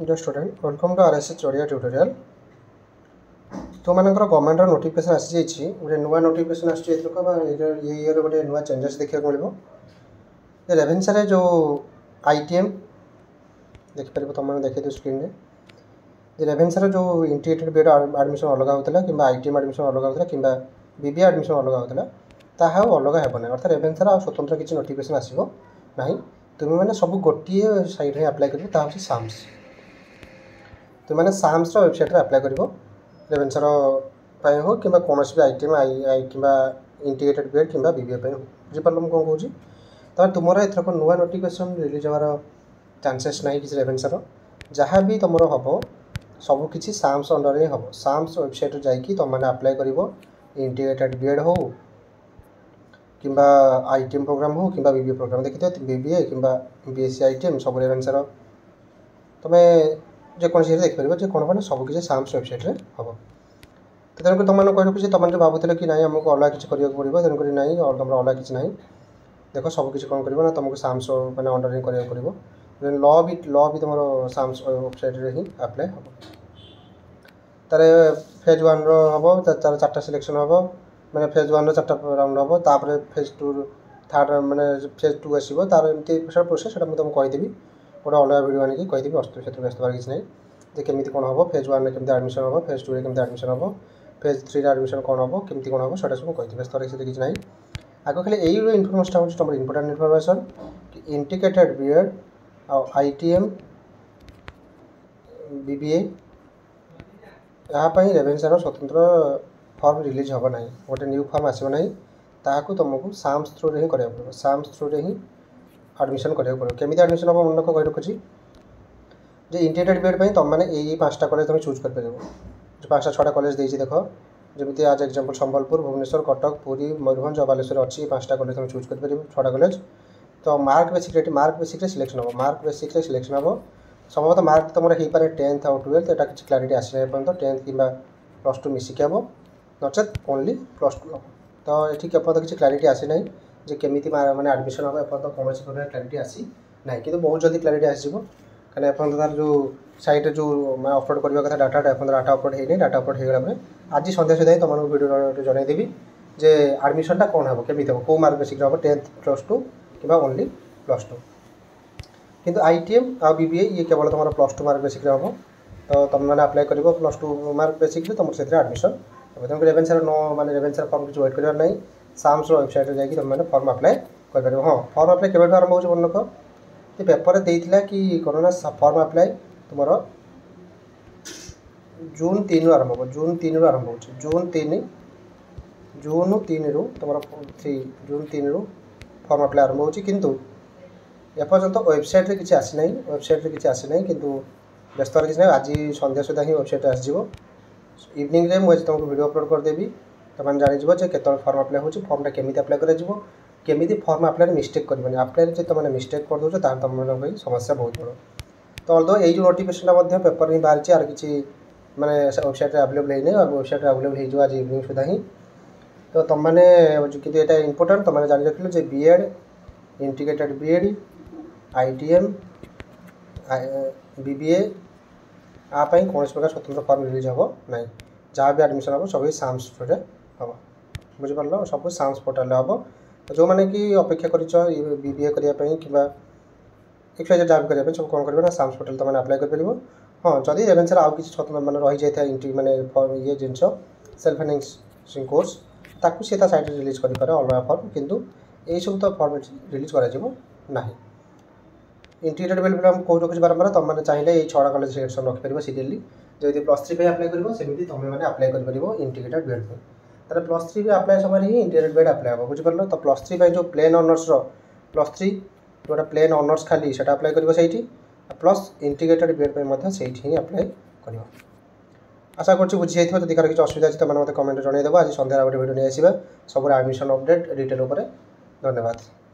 dear student welcome to R S S Odia tutorial तो मैं government रोटिकेसन आई गोटे नुआ नोटिकेसन आईर गोटे नुआ चेंजेस देखा मिले रेभेन्सारे जो आई टी एम देखिपर तुम देखे स्क्रीन में रेभेन्सारे जो इंटीग्रेटेड बेड आडमिशन अलग होता कि आई टी एम आडमिशन अलग होता कि बी आडमिशन अलग होता ताओ अलग हेना अर्थात रेभेन्सार आ स्वतंत्र किसी नोटिकेसन आसो ना तुम्हें सब गोटे सैड्रे आप्लाई करो ताम्स ତୁମେମାନେ ସାମ୍ସର ୱେବସାଇଟ୍ରେ ଆପ୍ଲାଏ କରିବ ରେଭେନ୍ସାର ପାଇଁ ହଉ କିମ୍ବା କୌଣସି ବି ଆଇ ଟି ଆଇ ଆଇ କିମ୍ବା ଇଣ୍ଟିଗ୍ରେଟେଡ଼ ବିଏଡ଼୍ କିମ୍ବା ବି ବି ଏ ପାଇଁ ହଉ ବୁଝିପାରିଲ ମୁଁ କ'ଣ କହୁଛି ତା'ପରେ ତୁମର ଏଥରକ ନୂଆ ନୋଟିଫିକେସନ୍ ରିଲିଜ୍ ହେବାର ଚାନ୍ସେସ୍ ନାହିଁ କିଛି ରେଭେନ୍ସାର ଯାହା ବି ତୁମର ହେବ ସବୁକିଛି ସାମ୍ସ ଅଣ୍ଡରରେ ହିଁ ହେବ ସାମ୍ସ ୱେବସାଇଟ୍ରୁ ଯାଇକି ତୁମମାନେ ଆପ୍ଲାଏ କରିବ ଇଣ୍ଟିଗ୍ରେଟେଡ଼ ବିଏଡ଼୍ ହଉ କିମ୍ବା ଆଇ ଟି ଏମ୍ ପ୍ରୋଗ୍ରାମ୍ ହଉ କିମ୍ବା ବି ବି ଏ ପ୍ରୋଗ୍ରାମ୍ ଦେଖିଥିବ ବି ବି ଏ କିମ୍ବା B S C I T M ସବୁ ରେଭେନ୍ସାର ତୁମେ ଯେକୌଣସି ଏଥିରେ ଦେଖିପାରିବ ଯେ କ'ଣ ମାନେ ସବୁ କିଛି ସାମ୍ସ ୱେବସାଇଟ୍ରେ ହେବ ତ ତେଣୁକରି ତୁମମାନଙ୍କୁ କହିବାକୁ ଯେ ତୁମମାନେ ଭାବୁଥିଲେ କି ନାହିଁ ଆମକୁ ଅଲଗା କିଛି କରିବାକୁ ପଡ଼ିବ ତେଣୁକରି ନାହିଁ ତୁମର ଅଲଗା କିଛି ନାହିଁ ଦେଖ ସବୁ କିଛି କ'ଣ କରିବ ନା ତୁମକୁ ସାମ୍ସ ମାନେ ଅଣ୍ଡରିଂ କରିବାକୁ ପଡ଼ିବ ଦେନ୍ ଲ ବି ଲ ବି ତୁମର ସାମ୍ସ ୱେବସାଇଟ୍ରେ ହିଁ ଆପ୍ଲାଏ ହେବ ତା'ର ଫେଜ୍ ୱାନ୍ର ହେବ ତା'ର ଚାରିଟା ସିଲେକ୍ସନ୍ ହେବ ମାନେ ଫେଜ୍ ୱାନ୍ର ଚାରିଟା ରାଉଣ୍ଡ ହେବ ତାପରେ ଫେଜ୍ ଟୁ ଥାର୍ଡ଼ ମାନେ ଫେଜ୍ ଟୁ ଆସିବ ତା'ର ଏମିତି ସେଟା ପ୍ରୋସେସ୍ ସେଟା ମୁଁ ତୁମକୁ କହିଦେବି ଗୋଟେ ଅଲଗା ଭିଡ଼ିଓ ଆଣିକି କହିଦେବି ଅସ୍ତୁ ସେଥିରେ ବ୍ୟସ୍ତ ହେବାର କିଛି ନାହିଁ ଯେ କେମିତି କ'ଣ ହେବ ଫେଜ୍ ୱାନ୍ରେ କେମିତି ଆଡ଼ମିସନ୍ ହେବ ଫେଜ୍ ଟୁରେ କେମିତି ଆଡ଼ମିସନ୍ ହେବ ଫେଜ୍ ଥ୍ରୀରେ ଆଡ଼ମିସନ୍ କ'ଣ ହେବ କେମିତି କ'ଣ ହେବ ସେଇଟା ସବୁ କହିଦେବି ବ୍ୟସ୍ତ ହେବାର ସେଥିରେ କିଛି ନାହିଁ ଆଗ ଖାଲି ଏଇ ଇନଫର୍ମେସନ୍ଟା ହେଉଛି ତୁମର ଇମ୍ପୋର୍ଟାଣ୍ଟ ଇନଫର୍ମେସନ୍ କି ଇଣ୍ଟିକେଟେଡ୍ ବି ଏଡ଼୍ ଆଉ I T M B B A ଏହା ପାଇଁ ରେଭେନ୍ସାର ସ୍ୱତନ୍ତ୍ର ଫର୍ମ ରିଲିଜ୍ ହେବ ନାହିଁ ଗୋଟେ ନ୍ୟୁ ଫର୍ମ ଆସିବ ନାହିଁ ତାହାକୁ ତୁମକୁ ସାମ୍ସ ଥ୍ରୁରେ ହିଁ କରିବାକୁ ପଡ଼ିବ ସାମ୍ସ ଥ୍ରୁରେ ହିଁ ଆଡ଼ମିସନ୍ କରିବାକୁ ପଡ଼ିବ କେମିତି ଆଡ଼ମିସନ୍ ହେବ ମନେ ରଖ କହି ରଖୁଛି ଯେ ଇଣ୍ଟିଗ୍ରେଟେଡ୍ ବିଏଡ଼୍ ପାଇଁ ତୁମମାନେ ଏଇ ଏଇ ପାଞ୍ଚଟା କଲେଜ ତୁମେ ଚୁଜ୍ କରିପାରିବ ଯେଉଁ ପାଞ୍ଚଟା ଛଅଟା କଲେଜ ଦେଇଛି ଦେଖ ଯେମିତି ଆଜ୍ ଏକ୍ଜାମ୍ପଲ୍ ସମ୍ବଲପୁର ଭୁବନେଶ୍ୱର କଟକ ପୁରୀ ମୟୂରଭଞ୍ଜ ବାଲେଶ୍ୱର ଅଛି ଏଇ ପାଞ୍ଚଟା କଲେଜ ତୁମେ ଚୁଜ୍ କରିପାରିବ ଛଅଟା କଲେଜ ତ ମାର୍କ ବେସିକ୍ରେ ମାର୍କ ବେସିକ୍ରେ ସିଲେକ୍ସନ୍ ହେବ ମାର୍କ ବେସିକ୍ରେ ସିଲେକ୍ସନ୍ ହେବ সম্ভবত মার্ক তোমার হয়েপরে টেন্থ আউ টুয়েলথ এটা কিছু ক্লারিটি আসি না এপর্যন্ত টেন্থ কিংবা প্লস টু মিশিকি হব নচেত ওনলি প্লস টু হব তো এটি এপর্যন্ত কিছু ক্লারিটি আসি না ଯେ କେମିତି ମାନେ ଆଡ଼ମିସନ୍ ହେବ ଏପର୍ଯ୍ୟନ୍ତ କୌଣସି ପ୍ରକାର କ୍ଲାରିଟି ଆସି ନାହିଁ କିନ୍ତୁ ବହୁତ ଜଲ୍ଦି କ୍ଲାରିଟି ଆସିଯିବ କାହିଁକିନା ଏପର୍ଯ୍ୟନ୍ତ ତା'ର ଯେଉଁ ସାଇଟ୍ରେ ଯେଉଁ ମାନେ ଅପଲୋଡ଼ କରିବା କଥା ଡାଟାଟା ଏପର୍ଯ୍ୟନ୍ତ ଡାଟା ଅପଲୋଡ଼ ହେଇନି ଡାଟା ଅପଲୋଡ଼ ହେଇଗଲା ପରେ ଆଜି ସନ୍ଧ୍ୟା ସୁଦ୍ଧା ହିଁ ତୁମମାନଙ୍କୁ ଭିଡ଼ିଓ ଜଣାଇଦେବି ଯେ ଆଡ଼ମିସନ୍ଟା କ'ଣ ହେବ କେମିତି ହେବ କେଉଁ ମାର୍କ ବେସିକ୍ରେ ହେବ ଟେନ୍ଥ ପ୍ଲସ୍ ଟୁ କିମ୍ବା ଓନ୍ଲି ପ୍ଲସ୍ ଟୁ କିନ୍ତୁ ଆଇ ଟି ଏମ୍ ଆଉ ବି ବି ଏ ଇଏ କେବଳ ତୁମର ପ୍ଲସ୍ ଟୁ ମାର୍କ ବେସିକ୍ରେ ହେବ ତ ତୁମେମାନେ ଆପ୍ଲାଏ କରିବ ପ୍ଲସ୍ ଟୁ ମାର୍କ ବେସିକ୍ରେ ତୁମର ସେଥିରେ ଆଡ଼ମିସନ୍ ହେବ ତେଣୁକରି ରେଭେନ୍ସାର ନୋ ମାନେ ରେଭେନ୍ସାର ଫର୍ମ କିଛି ୱେଟ୍ କରିବାର ନାହିଁ ସାମ୍ସର ୱେବସାଇଟ୍ରେ ଯାଇକି ତୁମେମାନେ ଫର୍ମ ଆପ୍ଲାଏ କରିପାରିବ ହଁ ଫର୍ମ ଆପ୍ଲାଏ କେବେଠୁ ଆରମ୍ଭ ହେଉଛି ମନଲୋକ ଯେ ପେପରରେ ଦେଇଥିଲା କି କ'ଣ ନା ଫର୍ମ ଆପ୍ଲାଏ ତୁମର ଜୁନ୍ ତିନିରୁ ଆରମ୍ଭ ହେବ ଜୁନ୍ ତିନିରୁ ଆରମ୍ଭ ହେଉଛି ଜୁନ୍ ତିନି ଜୁନ୍ ତିନିରୁ ତୁମର ଥ୍ରୀ ଜୁନ୍ ତିନିରୁ ଫର୍ମ ଆପ୍ଲାଏ ଆରମ୍ଭ ହେଉଛି କିନ୍ତୁ ଏପର୍ଯ୍ୟନ୍ତ ୱେବସାଇଟ୍ରେ କିଛି ଆସିନାହିଁ ୱେବସାଇଟ୍ରେ କିଛି ଆସିନାହିଁ କିନ୍ତୁ ବ୍ୟସ୍ତରେ କିଛି ନାହିଁ ଆଜି ସନ୍ଧ୍ୟା ସୁଦ୍ଧା ହିଁ ୱେବସାଇଟ୍ରେ ଆସିଯିବ ଇଭିନିଂରେ ମୁଁ ଆଜି ତୁମକୁ ଭିଡ଼ିଓ ଅପଲୋଡ଼ କରିଦେବି तुम जाणीज जे केत फर्म आप्लाय होऊची फर्मटा केमिती आप्लाय करायचं केमिती फर्म आप्लायर मिस्टेक करबनि आप्लायर जे तुम्ही मिस्टेक करदेऊच तर तुम्हाला समस्या बहुत बड ତ ଅଲଦୋ ଏଇ ଯେଉଁ ନୋଟିଫିକେସନ୍ଟା ମଧ୍ୟ ପେପର୍ ହିଁ ବାହାରିଛି ଆର କିଛି ମାନେ ୱେବସାଇଟ୍ରେ ଆଭେଲେବଲ୍ ହେଇନି ଆଉ ୱେବସାଇଟ୍ରେ ଆଭେଲେବଲ୍ ହେଇଯିବ ଆଜି ଇଭିନିଂ ସୁଦ୍ଧା ହିଁ ତ ତୁମମାନେ କିନ୍ତୁ ଏଇଟା ଇମ୍ପୋର୍ଟାଣ୍ଟ ତୁମମାନେ ଜାଣି ରଖିଲ ଯେ B Ed integrated B Ed I T M B B A ଆ ପାଇଁ କୌଣସି ପ୍ରକାର ସ୍ୱତନ୍ତ୍ର ଫର୍ମ ରିଲିଜ୍ ହେବ ନାହିଁ ଯାହା ବି ଆଡ଼ମିସନ୍ ହେବ ସବୁ ସାମ୍ସରେ হব বুঝিপার সবু সাউন্স পোর্টাল হব ଯେଉଁମାନେ କି ଅପେକ୍ଷା କରିଛ ବି ବି ଏ କରିବା ପାଇଁ କିମ୍ବା ଏକ୍ସୱାଇଜେଡ଼ ଜବ୍ କରିବା ପାଇଁ ସବୁ କ'ଣ କରିବ ନା ସାମ୍ସ ପୋର୍ଟାଲ ତୁମେ ଆପ୍ଲାଏ କରିପାରିବ ହଁ ଯଦି ରେଭେନ୍ସାର ଆଉ କିଛି ମାନେ ରହିଯାଇଥାଏ ଇଣ୍ଟର ମାନେ ଇଏ ଜିନିଷ ସେଲ୍ଫ ଫାଇନାନ୍ସିଂ କୋର୍ସ ତାକୁ ସିଏ ତା ସାଇଡ଼୍ରେ ରିଲିଜ୍ କରିପାରେ ଅଲଗା ଫର୍ମ କିନ୍ତୁ ଏଇସବୁ ତ ଫର୍ମ ରିଲିଜ୍ କରାଯିବ ନାହିଁ ଇଣ୍ଟିଗ୍ରେଟେଡ଼ ବେନିଫିଟ୍ ଆମେ କେଉଁ ରଖୁଛି ବାରମ୍ବାର ତୁମମାନେ ଚାହିଁଲେ ଏଇ ଛଅଟା କଲେଜ ସିଲେକ୍ସନ୍ ରଖିପାରିବ ସିରିଏଲି ଯଦି ପ୍ଲସ୍ ଥ୍ରୀ ପାଇଁ ଆପ୍ଲାଏ କରିବ ସେମିତି ତୁମେମାନେ ଆପ୍ଲାଏ କରିପାରିବ ଇଣ୍ଟିଗ୍ରେଟେଡ଼ ବେନିଫିଟ୍ তাহলে ପ୍ଲସ୍ ଥ୍ରୀରେ ଆପ୍ଲାଏ ସମୟରେ ହିଁ ଇଣ୍ଟେରିୟର୍ ଗ୍ରେଡ଼୍ ଆପ୍ଲାଏ ହେବ ବୁଝିପାରିଲ ତ ପ୍ଲସ୍ ଥ୍ରୀ ପାଇଁ ଯେଉଁ ପ୍ଲେନ୍ ଅନର୍ସର ପ୍ଲସ୍ ଥ୍ରୀ ଯେଉଁଟା ପ୍ଲେନ୍ ଅନର୍ସ ଖାଲି ସେଇଟା ଆପ୍ଲାଏ କରିବ ସେଇଠି ପ୍ଲସ୍ ଇଣ୍ଟିଗ୍ରେଟେଡ୍ ବିଏଡ଼୍ ପାଇଁ ମଧ୍ୟ ସେଇଠି ହିଁ ଆପ୍ଲାଏ କରିବ ଆଶା କରୁଛି ବୁଝିଯାଇଥିବ ଯଦି କାହାର କିଛି ଅସୁବିଧା ଅଛି ତୁମେ ମୋତେ କମେଣ୍ଟରେ ଜଣାଇଦେବ ଆଜି ସନ୍ଧ୍ୟାରେ ଗୋଟେ ଭିଡ଼ିଓ ନେଇ ଆସିବା ସବୁରେ ଆଡ଼ମିସନ୍ ଅପଡ଼େଟ୍ ଡିଟେଲ୍ ଉପରେ ଧନ୍ୟବାଦ